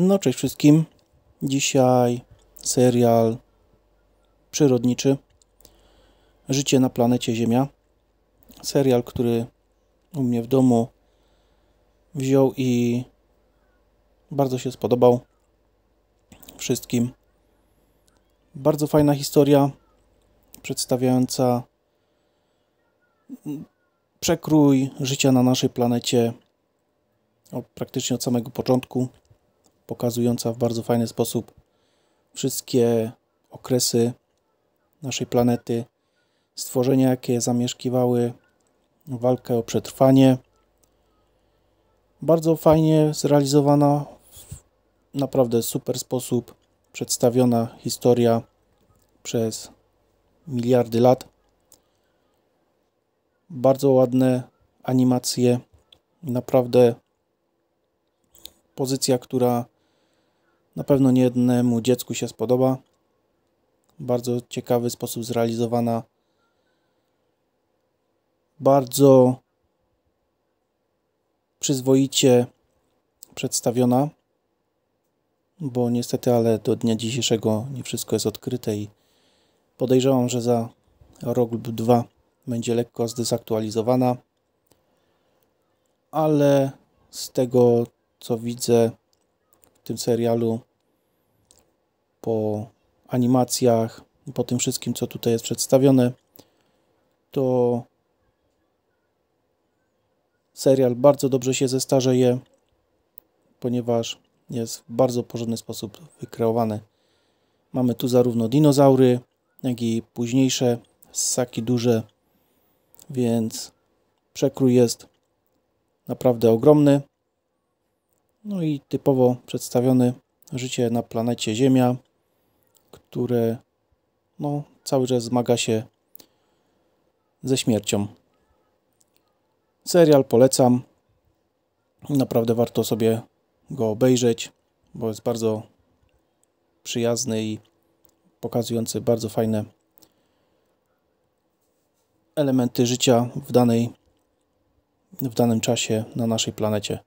No, cześć wszystkim. Dzisiaj serial przyrodniczy Życie na planecie Ziemia. Serial, który u mnie w domu wziął i bardzo się spodobał wszystkim. Bardzo fajna historia przedstawiająca przekrój życia na naszej planecie o, praktycznie od samego początku pokazująca w bardzo fajny sposób wszystkie okresy naszej planety, stworzenia, jakie zamieszkiwały walkę o przetrwanie. Bardzo fajnie zrealizowana, w naprawdę super sposób przedstawiona historia przez miliardy lat. Bardzo ładne animacje, naprawdę pozycja, która na pewno nie jednemu dziecku się spodoba. Bardzo ciekawy sposób zrealizowana. Bardzo przyzwoicie przedstawiona, bo niestety, ale do dnia dzisiejszego nie wszystko jest odkryte i podejrzewam, że za rok lub dwa będzie lekko zdezaktualizowana, ale z tego co widzę, tym serialu, po animacjach, po tym wszystkim, co tutaj jest przedstawione, to serial bardzo dobrze się zestarzeje, ponieważ jest w bardzo porządny sposób wykreowany. Mamy tu zarówno dinozaury, jak i późniejsze ssaki duże, więc przekrój jest naprawdę ogromny. No i typowo przedstawiony życie na planecie Ziemia, które no, cały czas zmaga się ze śmiercią. Serial polecam. Naprawdę warto sobie go obejrzeć, bo jest bardzo przyjazny i pokazujący bardzo fajne elementy życia w danej w danym czasie na naszej planecie.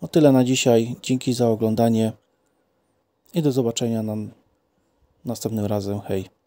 O no tyle na dzisiaj. Dzięki za oglądanie i do zobaczenia nam następnym razem. Hej!